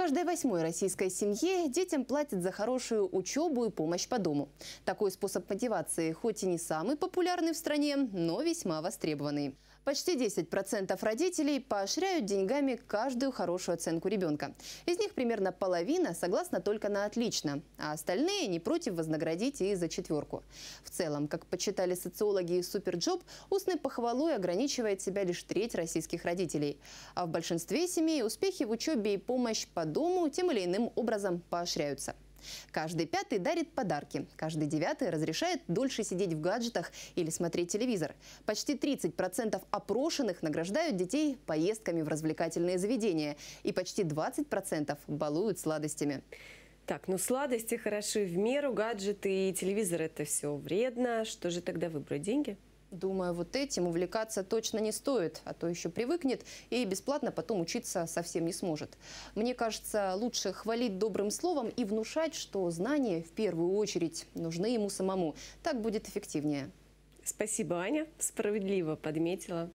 каждой восьмой российской семье детям платят за хорошую учебу и помощь по дому. Такой способ мотивации хоть и не самый популярный в стране, но весьма востребованный. Почти 10% родителей поощряют деньгами каждую хорошую оценку ребенка. Из них примерно половина согласна только на «отлично», а остальные не против вознаградить и за четверку. В целом, как почитали социологи из «Суперджоп», устной похвалой ограничивает себя лишь треть российских родителей. А в большинстве семей успехи в учебе и помощь по дому тем или иным образом поощряются. Каждый пятый дарит подарки, каждый девятый разрешает дольше сидеть в гаджетах или смотреть телевизор. Почти 30% опрошенных награждают детей поездками в развлекательные заведения, и почти 20% балуют сладостями. Так, ну сладости хороши в меру, гаджеты и телевизор – это все вредно. Что же тогда выбрать? Деньги? Думаю, вот этим увлекаться точно не стоит, а то еще привыкнет и бесплатно потом учиться совсем не сможет. Мне кажется, лучше хвалить добрым словом и внушать, что знания в первую очередь нужны ему самому. Так будет эффективнее. Спасибо, Аня. Справедливо подметила.